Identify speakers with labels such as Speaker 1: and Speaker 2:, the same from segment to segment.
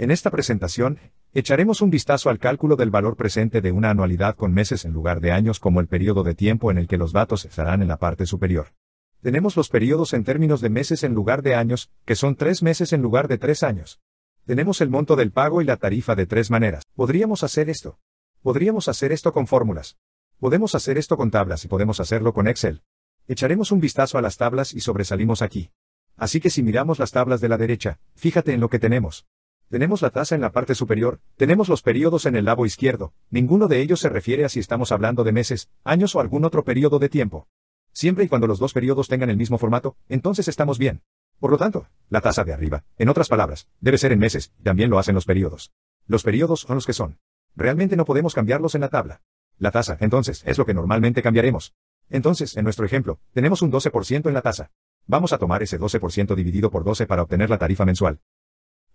Speaker 1: En esta presentación, echaremos un vistazo al cálculo del valor presente de una anualidad con meses en lugar de años como el periodo de tiempo en el que los datos estarán en la parte superior. Tenemos los periodos en términos de meses en lugar de años, que son tres meses en lugar de tres años. Tenemos el monto del pago y la tarifa de tres maneras. Podríamos hacer esto. Podríamos hacer esto con fórmulas. Podemos hacer esto con tablas y podemos hacerlo con Excel. Echaremos un vistazo a las tablas y sobresalimos aquí. Así que si miramos las tablas de la derecha, fíjate en lo que tenemos tenemos la tasa en la parte superior, tenemos los periodos en el lado izquierdo, ninguno de ellos se refiere a si estamos hablando de meses, años o algún otro periodo de tiempo. Siempre y cuando los dos periodos tengan el mismo formato, entonces estamos bien. Por lo tanto, la tasa de arriba, en otras palabras, debe ser en meses, también lo hacen los periodos. Los periodos son los que son. Realmente no podemos cambiarlos en la tabla. La tasa, entonces, es lo que normalmente cambiaremos. Entonces, en nuestro ejemplo, tenemos un 12% en la tasa. Vamos a tomar ese 12% dividido por 12 para obtener la tarifa mensual.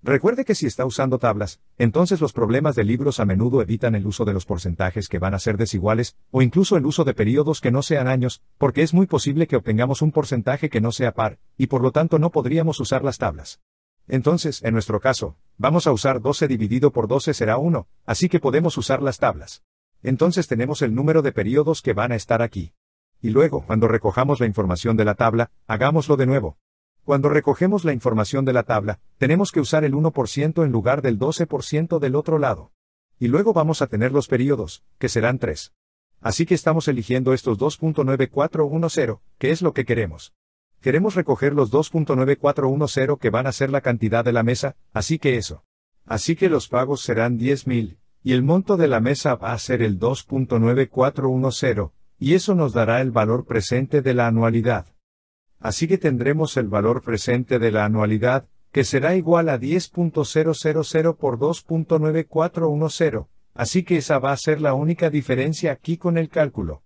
Speaker 1: Recuerde que si está usando tablas, entonces los problemas de libros a menudo evitan el uso de los porcentajes que van a ser desiguales, o incluso el uso de periodos que no sean años, porque es muy posible que obtengamos un porcentaje que no sea par, y por lo tanto no podríamos usar las tablas. Entonces, en nuestro caso, vamos a usar 12 dividido por 12 será 1, así que podemos usar las tablas. Entonces tenemos el número de periodos que van a estar aquí. Y luego, cuando recojamos la información de la tabla, hagámoslo de nuevo. Cuando recogemos la información de la tabla, tenemos que usar el 1% en lugar del 12% del otro lado. Y luego vamos a tener los periodos, que serán 3. Así que estamos eligiendo estos 2.9410, que es lo que queremos. Queremos recoger los 2.9410 que van a ser la cantidad de la mesa, así que eso. Así que los pagos serán 10.000, y el monto de la mesa va a ser el 2.9410, y eso nos dará el valor presente de la anualidad así que tendremos el valor presente de la anualidad, que será igual a 10.000 por 2.9410, así que esa va a ser la única diferencia aquí con el cálculo.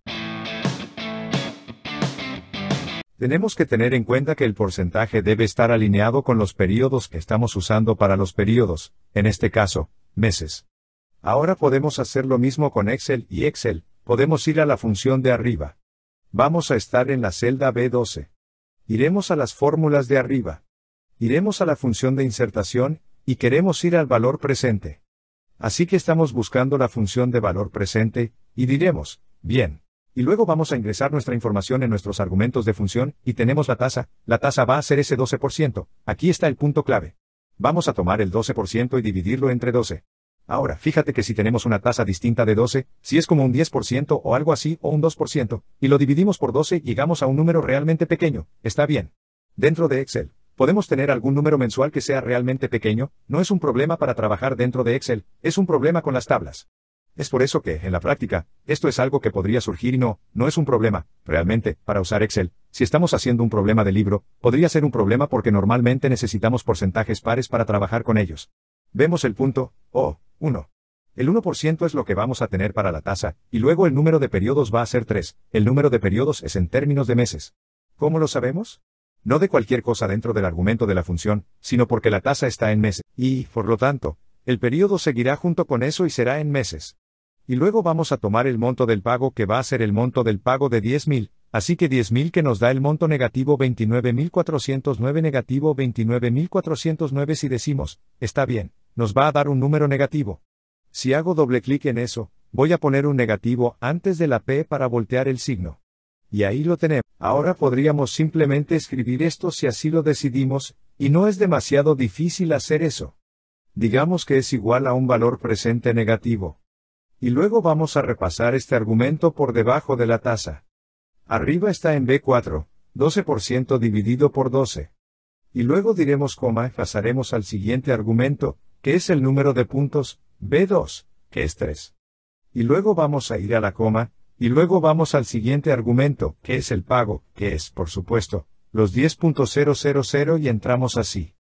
Speaker 1: Tenemos que tener en cuenta que el porcentaje debe estar alineado con los periodos que estamos usando para los periodos, en este caso, meses. Ahora podemos hacer lo mismo con Excel y Excel, podemos ir a la función de arriba. Vamos a estar en la celda B12. Iremos a las fórmulas de arriba. Iremos a la función de insertación, y queremos ir al valor presente. Así que estamos buscando la función de valor presente, y diremos, bien. Y luego vamos a ingresar nuestra información en nuestros argumentos de función, y tenemos la tasa, la tasa va a ser ese 12%, aquí está el punto clave. Vamos a tomar el 12% y dividirlo entre 12. Ahora, fíjate que si tenemos una tasa distinta de 12, si es como un 10% o algo así o un 2%, y lo dividimos por 12 llegamos a un número realmente pequeño, está bien. Dentro de Excel, podemos tener algún número mensual que sea realmente pequeño, no es un problema para trabajar dentro de Excel, es un problema con las tablas. Es por eso que, en la práctica, esto es algo que podría surgir y no, no es un problema, realmente, para usar Excel. Si estamos haciendo un problema de libro, podría ser un problema porque normalmente necesitamos porcentajes pares para trabajar con ellos. Vemos el punto, O, 1. El 1% es lo que vamos a tener para la tasa, y luego el número de periodos va a ser 3, el número de periodos es en términos de meses. ¿Cómo lo sabemos? No de cualquier cosa dentro del argumento de la función, sino porque la tasa está en meses, y, por lo tanto, el periodo seguirá junto con eso y será en meses. Y luego vamos a tomar el monto del pago que va a ser el monto del pago de 10.000, así que 10.000 que nos da el monto negativo 29.409 negativo 29.409 si decimos, está bien, nos va a dar un número negativo. Si hago doble clic en eso, voy a poner un negativo antes de la P para voltear el signo. Y ahí lo tenemos. Ahora podríamos simplemente escribir esto si así lo decidimos, y no es demasiado difícil hacer eso. Digamos que es igual a un valor presente negativo. Y luego vamos a repasar este argumento por debajo de la tasa. Arriba está en B4, 12% dividido por 12. Y luego diremos coma y pasaremos al siguiente argumento, que es el número de puntos, B2, que es 3. Y luego vamos a ir a la coma, y luego vamos al siguiente argumento, que es el pago, que es, por supuesto, los 10.000 y entramos así.